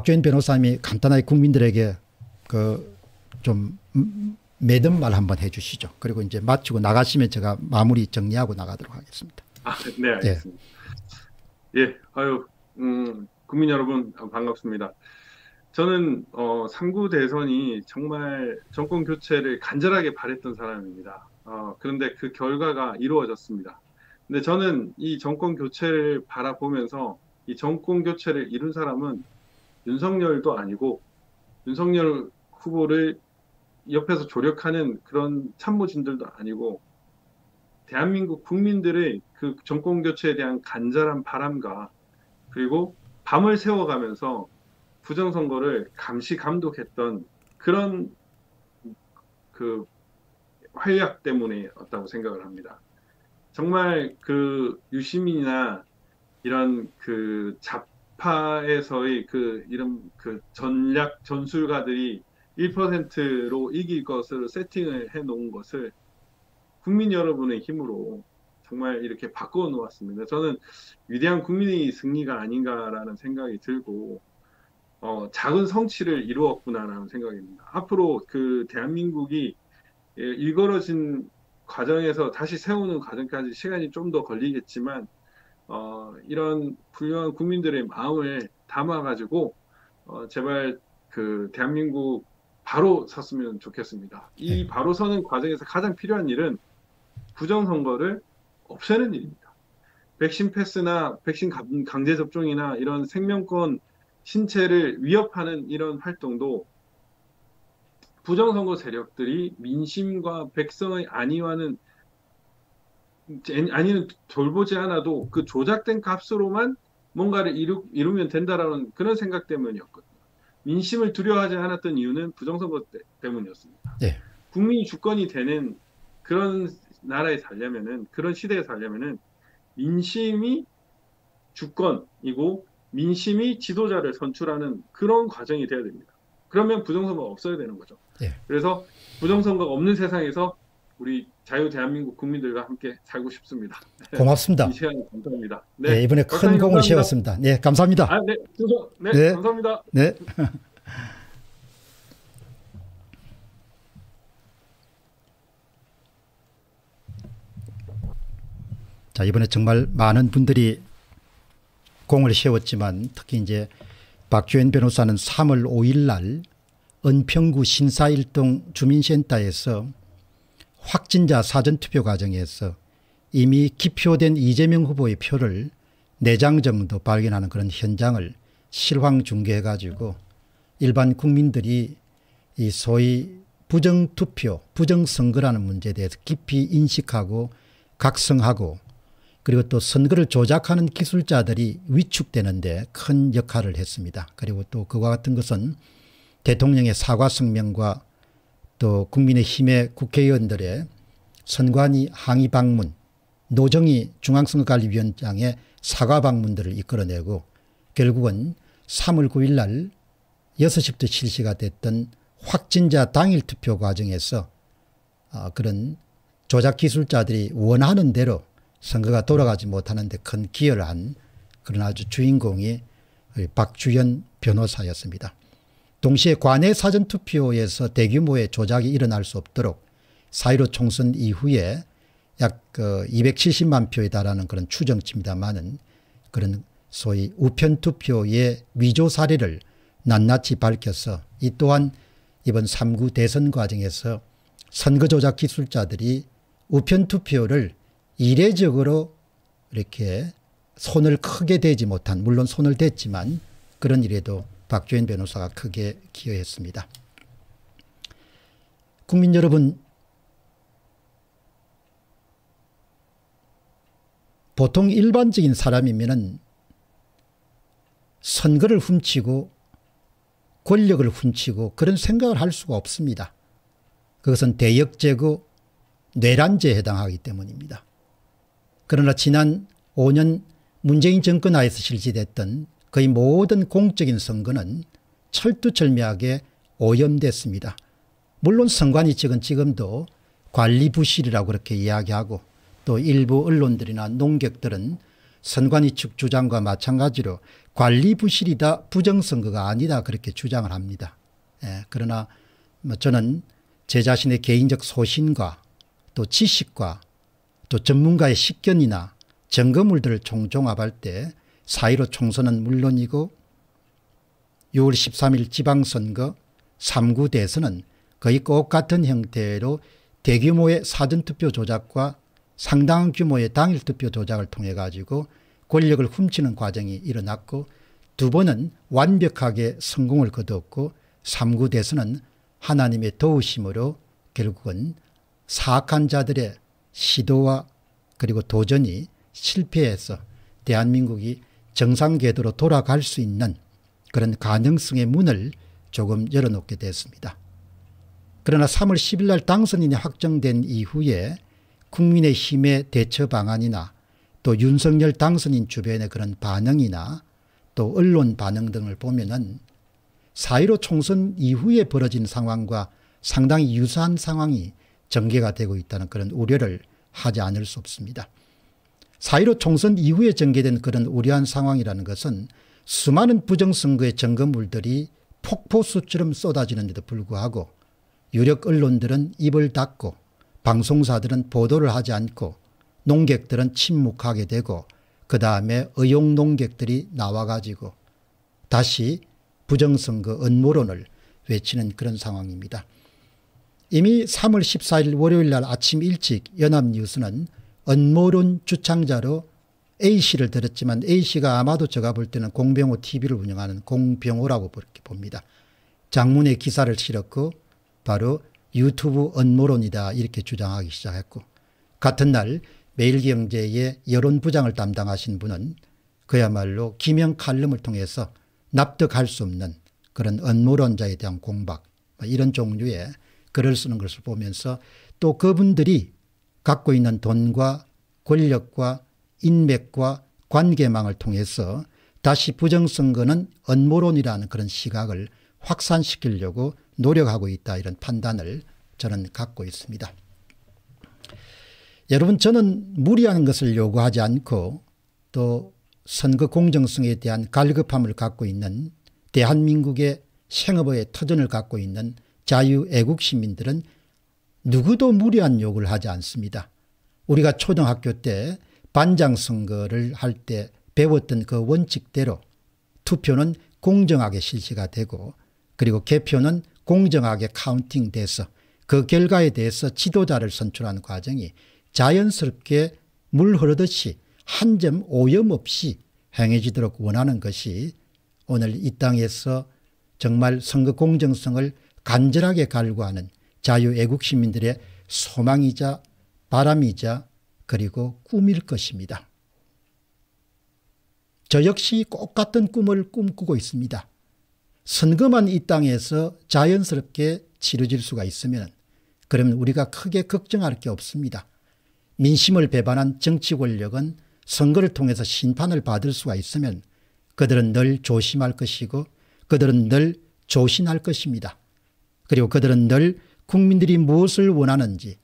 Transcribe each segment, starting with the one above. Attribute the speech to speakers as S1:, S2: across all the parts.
S1: 박주인 변호사님이 간단하게 국민들에게 그 좀 매듭 말 한번 해 주시죠. 그리고 이제 마치고 나가시면 제가 마무리 정리하고 나가도록 하겠습니다. 아, 네, 예. 알겠습니다.
S2: 예, 예 아유, 음, 국민 여러분 반갑습니다. 저는 어, 3구 대선이 정말 정권 교체를 간절하게 바랬던 사람입니다. 어, 그런데 그 결과가 이루어졌습니다. 근데 저는 이 정권 교체를 바라보면서 이 정권 교체를 이룬 사람은 윤석열도 아니고 윤석열 후보를 옆에서 조력하는 그런 참모진들도 아니고 대한민국 국민들의 그 정권 교체에 대한 간절한 바람과 그리고 밤을 세워가면서 부정선거를 감시 감독했던 그런 그 활약 때문에 왔다고 생각을 합니다. 정말 그 유시민이나 이런 그 잡, 좌파에서의 그 이름 그 전략 전술가들이 1%로 이길 것을 세팅을 해 놓은 것을 국민 여러분의 힘으로 정말 이렇게 바꿔 놓았습니다. 저는 위대한 국민의 승리가 아닌가라는 생각이 들고 어, 작은 성취를 이루었구나라는 생각입니다. 앞으로 그 대한민국이 예, 일걸어진 과정에서 다시 세우는 과정까지 시간이 좀 더 걸리겠지만 어, 이런 불륭한 국민들의 마음을 담아가지고 어, 제발 그 대한민국 바로 섰으면 좋겠습니다. 이 네. 바로 서는 과정에서 가장 필요한 일은 부정선거를 없애는 일입니다. 백신 패스나 백신 강제 접종이나 이런 생명권 신체를 위협하는 이런 활동도 부정선거 세력들이 민심과 백성의 안위와는 아니는 돌보지 않아도 그 조작된 값으로만 뭔가를 이루, 이루면 된다라는 그런 생각 때문이었거든요. 민심을 두려워하지 않았던 이유는 부정선거 때, 때문이었습니다. 네. 국민이 주권이 되는 그런 나라에 살려면은 그런 시대에 살려면은 민심이 주권이고 민심이 지도자를 선출하는 그런 과정이 돼야 됩니다. 그러면 부정선거가 없어야 되는 거죠. 네. 그래서 부정선거가 없는 세상에서 우리 자유 대한민국 국민들과 함께 살고 싶습니다. 고맙습니다. 이 시간 감사합니다. 네, 네 이번에 큰 공을 감사합니다. 세웠습니다.
S1: 네, 감사합니다. 아,
S2: 네, 네, 네, 감사합니다.
S1: 네. 자, 이번에 정말 많은 분들이 공을 세웠지만 특히 이제 박주현 변호사는 3월 5일 날 은평구 신사일동 주민센터에서 확진자 사전투표 과정에서 이미 기표된 이재명 후보의 표를 4장 정도 발견하는 그런 현장을 실황 중계해 가지고 일반 국민들이 이 소위 부정투표 부정선거라는 문제에 대해서 깊이 인식하고 각성하고 그리고 또 선거를 조작하는 기술자들이 위축되는데 큰 역할을 했습니다. 그리고 또 그와 같은 것은 대통령의 사과 성명과 또 국민의힘의 국회의원들의 선관위 항의 방문, 노정희 중앙선거관리위원장의 사과 방문들을 이끌어내고 결국은 3월 9일 날 6시부터 실시가 됐던 확진자 당일 투표 과정에서 아, 그런 조작 기술자들이 원하는 대로 선거가 돌아가지 못하는데 큰 기여를 한 그런 아주 주인공이 박주연 변호사였습니다. 동시에 관내 사전투표에서 대규모의 조작이 일어날 수 없도록 사이로 총선 이후에 약 270만 표에 달하는 그런 추정치입니다만은 그런 소위 우편투표의 위조 사례를 낱낱이 밝혀서 이 또한 이번 3구 대선 과정에서 선거조작 기술자들이 우편투표를 이례적으로 이렇게 손을 크게 대지 못한 물론 손을 댔지만 그런 일에도 박주현 변호사가 크게 기여했습니다. 국민 여러분 보통 일반적인 사람이면 선거를 훔치고 권력을 훔치고 그런 생각을 할 수가 없습니다. 그것은 대역죄고 뇌란죄에 해당하기 때문입니다. 그러나 지난 5년 문재인 정권 하에서 실시됐던 거의 모든 공적인 선거는 철두철미하게 오염됐습니다. 물론 선관위 측은 지금도 관리 부실이라고 그렇게 이야기하고 또 일부 언론들이나 농객들은 선관위 측 주장과 마찬가지로 관리 부실이다 부정선거가 아니다 그렇게 주장을 합니다. 예, 그러나 뭐 저는 제 자신의 개인적 소신과 또 지식과 또 전문가의 식견이나 점검물들을 종종합할 때4.15 총선은 물론이고 6월 13일 지방선거 3구 대선은 거의 꼭 같은 형태로 대규모의 사전투표 조작과 상당한 규모의 당일투표 조작을 통해 가지고 권력을 훔치는 과정이 일어났고 두 번은 완벽하게 성공을 거두었고 3구 대선은 하나님의 도우심으로 결국은 사악한 자들의 시도와 그리고 도전이 실패해서 대한민국이 정상 궤도로 돌아갈 수 있는 그런 가능성의 문을 조금 열어놓게 됐습니다. 그러나 3월 10일 날 당선인이 확정된 이후에 국민의힘의 대처 방안이나 또 윤석열 당선인 주변의 그런 반응이나 또 언론 반응 등을 보면은 4.15 총선 이후에 벌어진 상황과 상당히 유사한 상황이 전개가 되고 있다는 그런 우려를 하지 않을 수 없습니다. 4.15 총선 이후에 전개된 그런 우려한 상황이라는 것은 수많은 부정선거의 점검물들이 폭포수처럼 쏟아지는데도 불구하고 유력 언론들은 입을 닫고 방송사들은 보도를 하지 않고 농객들은 침묵하게 되고 그 다음에 의용 농객들이 나와가지고 다시 부정선거 음모론을 외치는 그런 상황입니다. 이미 3월 14일 월요일 날 아침 일찍 연합뉴스는 언모론 주창자로 A씨를 들었지만 A씨가 아마도 제가 볼 때는 공병호 TV를 운영하는 공병호라고 그렇게 봅니다. 장문의 기사를 실었고 바로 유튜브 언모론이다 이렇게 주장하기 시작했고 같은 날 매일경제의 여론부장을 담당하신 분은 그야말로 기명 칼럼을 통해서 납득할 수 없는 그런 언모론자에 대한 공박 뭐 이런 종류의 글을 쓰는 것을 보면서 또 그분들이 갖고 있는 돈과 권력과 인맥과 관계망을 통해서 다시 부정선거는 언모론이라는 그런 시각을 확산시키려고 노력하고 있다 이런 판단을 저는 갖고 있습니다. 여러분 저는 무리한 것을 요구하지 않고 또 선거 공정성에 대한 갈급함을 갖고 있는 대한민국의 생업의 터전을 갖고 있는 자유애국 시민들은 누구도 무리한 욕을 하지 않습니다. 우리가 초등학교 때 반장 선거를 할 때 배웠던 그 원칙대로 투표는 공정하게 실시가 되고 그리고 개표는 공정하게 카운팅돼서 그 결과에 대해서 지도자를 선출하는 과정이 자연스럽게 물 흐르듯이 한 점 오염 없이 행해지도록 원하는 것이 오늘 이 땅에서 정말 선거 공정성을 간절하게 갈구하는 자유애국 시민들의 소망이자 바람이자 그리고 꿈일 것입니다. 저 역시 꼭 같은 꿈을 꿈꾸고 있습니다. 선거만 이 땅에서 자연스럽게 치러질 수가 있으면 그럼 우리가 크게 걱정할 게 없습니다. 민심을 배반한 정치 권력은 선거를 통해서 심판을 받을 수가 있으면 그들은 늘 조심할 것이고 그들은 늘 조신할 것입니다. 그리고 그들은 늘 국민들이 무엇을 원하는지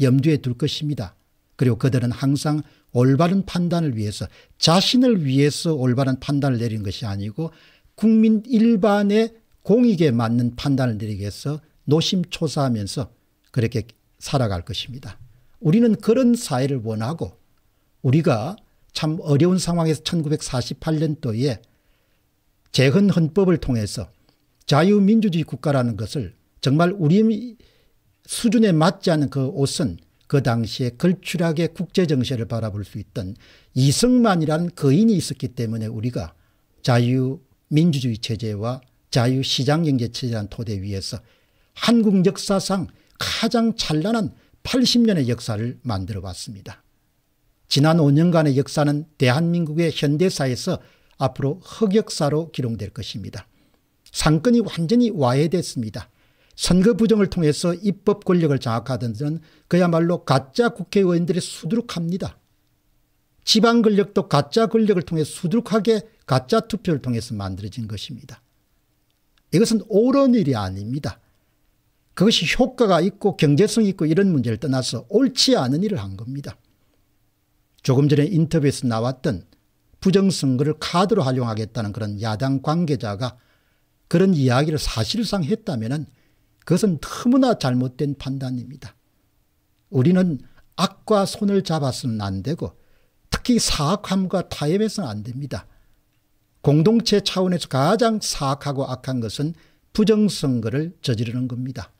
S1: 염두에 둘 것입니다. 그리고 그들은 항상 올바른 판단을 위해서 자신을 위해서 올바른 판단을 내린 것이 아니고 국민 일반의 공익에 맞는 판단을 내리기 위해서 노심초사하면서 그렇게 살아갈 것입니다. 우리는 그런 사회를 원하고 우리가 참 어려운 상황에서 1948년도에 재헌 헌법을 통해서 자유민주주의 국가라는 것을 정말 우리 수준에 맞지 않은 그 옷은 그 당시에 걸출하게 국제 정세를 바라볼 수 있던 이승만이라는 거인이 그 있었기 때문에 우리가 자유민주주의 체제와 자유시장경제 체제란 토대 위에서 한국 역사상 가장 찬란한 80년의 역사를 만들어 왔습니다. 지난 5년간의 역사는 대한민국의 현대사에서 앞으로 흑역사로 기록될 것입니다. 상권이 완전히 와해됐습니다. 선거 부정을 통해서 입법 권력을 장악하던 데는 그야말로 가짜 국회의원들이 수두룩합니다. 지방 권력도 가짜 권력을 통해 수두룩하게 가짜 투표를 통해서 만들어진 것입니다. 이것은 옳은 일이 아닙니다. 그것이 효과가 있고 경제성 있고 이런 문제를 떠나서 옳지 않은 일을 한 겁니다. 조금 전에 인터뷰에서 나왔던 부정선거를 카드로 활용하겠다는 그런 야당 관계자가 그런 이야기를 사실상 했다면 은 그것은 너무나 잘못된 판단입니다. 우리는 악과 손을 잡아서는 안 되고 특히 사악함과 타협해서는 안 됩니다. 공동체 차원에서 가장 사악하고 악한 것은 부정선거를 저지르는 겁니다.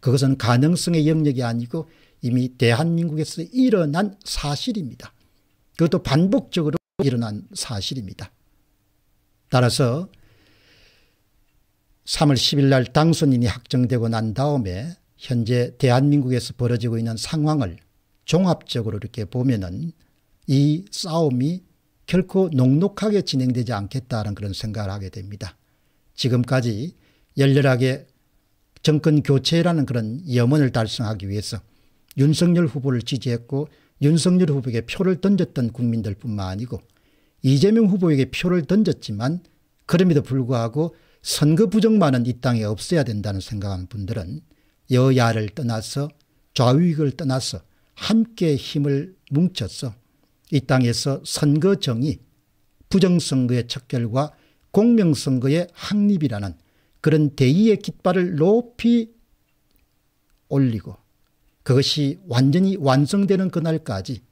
S1: 그것은 가능성의 영역이 아니고 이미 대한민국에서 일어난 사실입니다. 그것도 반복적으로 일어난 사실입니다. 따라서 3월 10일 날 당선인이 확정되고 난 다음에 현재 대한민국에서 벌어지고 있는 상황을 종합적으로 이렇게 보면은 이 싸움이 결코 녹록하게 진행되지 않겠다는 그런 생각을 하게 됩니다. 지금까지 열렬하게 정권 교체라는 그런 염원을 달성하기 위해서 윤석열 후보를 지지했고 윤석열 후보에게 표를 던졌던 국민들 뿐만 아니고 이재명 후보에게 표를 던졌지만 그럼에도 불구하고 선거 부정만은 이 땅에 없어야 된다는 생각하는 분들은 여야를 떠나서 좌익을 우 떠나서 함께 힘을 뭉쳐서 이 땅에서 선거 정의, 부정선거의 척결과 공명선거의 확립이라는 그런 대의의 깃발을 높이 올리고 그것이 완전히 완성되는 그날까지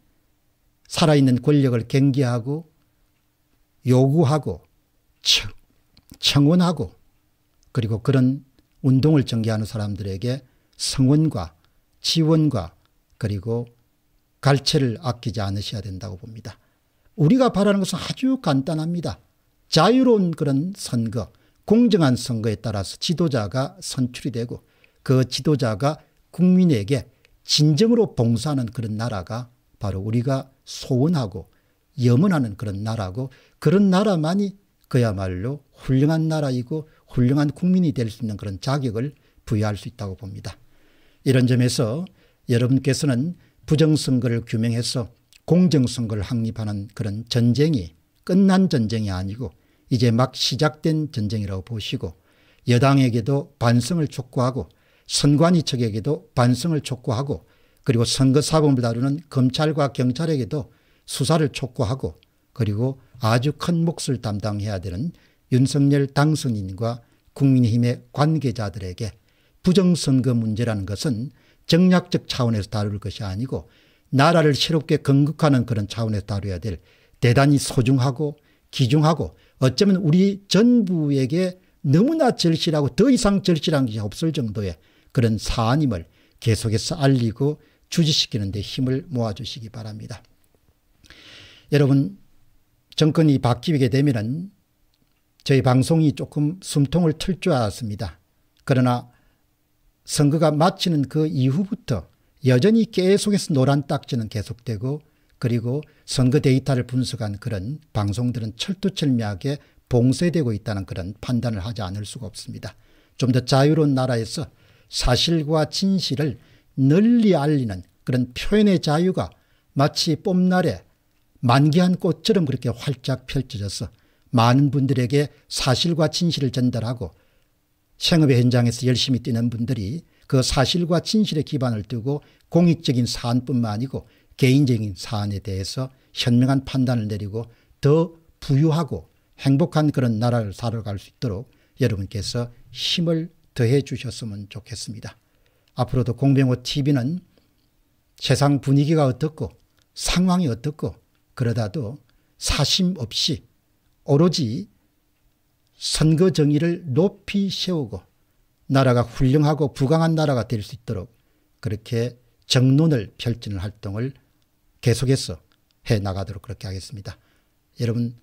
S1: 살아있는 권력을 경계하고 요구하고 척 청원하고 그리고 그런 운동을 전개하는 사람들에게 성원과 지원과 그리고 갈채를 아끼지 않으셔야 된다고 봅니다. 우리가 바라는 것은 아주 간단합니다. 자유로운 그런 선거, 공정한 선거에 따라서 지도자가 선출이 되고 그 지도자가 국민에게 진정으로 봉사하는 그런 나라가 바로 우리가 소원하고 염원하는 그런 나라고 그런 나라만이 그야말로 훌륭한 나라이고 훌륭한 국민이 될 수 있는 그런 자격을 부여할 수 있다고 봅니다. 이런 점에서 여러분께서는 부정선거를 규명해서 공정선거를 확립하는 그런 전쟁이 끝난 전쟁이 아니고 이제 막 시작된 전쟁이라고 보시고 여당에게도 반성을 촉구하고 선관위 측에게도 반성을 촉구하고 그리고 선거사범을 다루는 검찰과 경찰에게도 수사를 촉구하고 그리고 아주 큰 몫을 담당해야 되는 윤석열 당선인과 국민의힘의 관계자들에게 부정선거 문제라는 것은 정략적 차원에서 다룰 것이 아니고 나라를 새롭게 건국하는 그런 차원에서 다뤄야 될 대단히 소중하고 기중하고 어쩌면 우리 전부에게 너무나 절실하고 더 이상 절실한 것이 없을 정도의 그런 사안임을 계속해서 알리고 주지시키는 데 힘을 모아주시기 바랍니다. 여러분 정권이 바뀌게 되면 저희 방송이 조금 숨통을 틀 줄 알았습니다. 그러나 선거가 마치는 그 이후부터 여전히 계속해서 노란 딱지는 계속되고 그리고 선거 데이터를 분석한 그런 방송들은 철두철미하게 봉쇄되고 있다는 그런 판단을 하지 않을 수가 없습니다. 좀 더 자유로운 나라에서 사실과 진실을 널리 알리는 그런 표현의 자유가 마치 봄날에 만개한 꽃처럼 그렇게 활짝 펼쳐져서 많은 분들에게 사실과 진실을 전달하고 생업의 현장에서 열심히 뛰는 분들이 그 사실과 진실의 기반을 두고 공익적인 사안뿐만 아니고 개인적인 사안에 대해서 현명한 판단을 내리고 더 부유하고 행복한 그런 나라를 살아갈 수 있도록 여러분께서 힘을 더해 주셨으면 좋겠습니다. 앞으로도 공병호 TV는 세상 분위기가 어떻고 상황이 어떻고 그러다도 사심 없이 오로지 선거 정의를 높이 세우고 나라가 훌륭하고 부강한 나라가 될 수 있도록 그렇게 정론을 펼치는 활동을 계속해서 해 나가도록 그렇게 하겠습니다. 여러분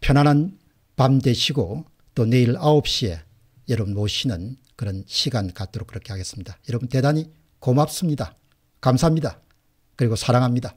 S1: 편안한 밤 되시고 또 내일 9시에 여러분 모시는 그런 시간 갖도록 그렇게 하겠습니다. 여러분 대단히 고맙습니다. 감사합니다. 그리고 사랑합니다.